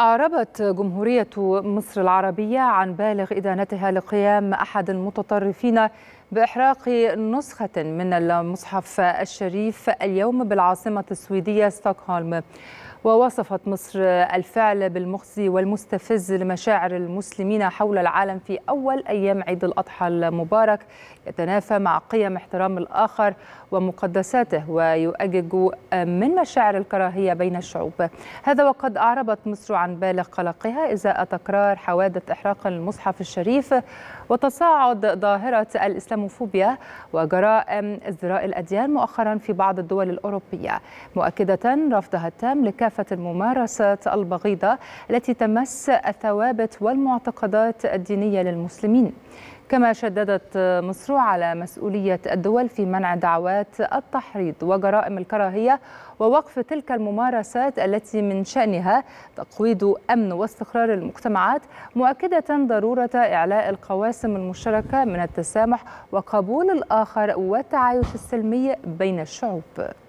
أعربت جمهورية مصر العربية عن بالغ إدانتها لقيام أحد المتطرفين بإحراق نسخة من المصحف الشريف اليوم بالعاصمة السويدية ستوكهولم ووصفت مصر الفعل بالمخزي والمستفز لمشاعر المسلمين حول العالم في أول أيام عيد الأضحى المبارك يتنافى مع قيم احترام الآخر ومقدساته ويؤجج من مشاعر الكراهية بين الشعوب هذا وقد أعربت مصر عن بالغ قلقها إزاء تكرار حوادث إحراق المصحف الشريف وتصاعد ظاهرة الإسلام الإسلاموفوبيا وجرائم ازدراء الأديان مؤخرا في بعض الدول الأوروبية مؤكدة رفضها التام لكافة الممارسات البغيضة التي تمس الثوابت والمعتقدات الدينية للمسلمين كما شددت مصر على مسؤولية الدول في منع دعوات التحريض وجرائم الكراهية ووقف تلك الممارسات التي من شأنها تقويض أمن واستقرار المجتمعات مؤكدة ضرورة إعلاء القواسم المشتركة من التسامح وقبول الآخر والتعايش السلمي بين الشعوب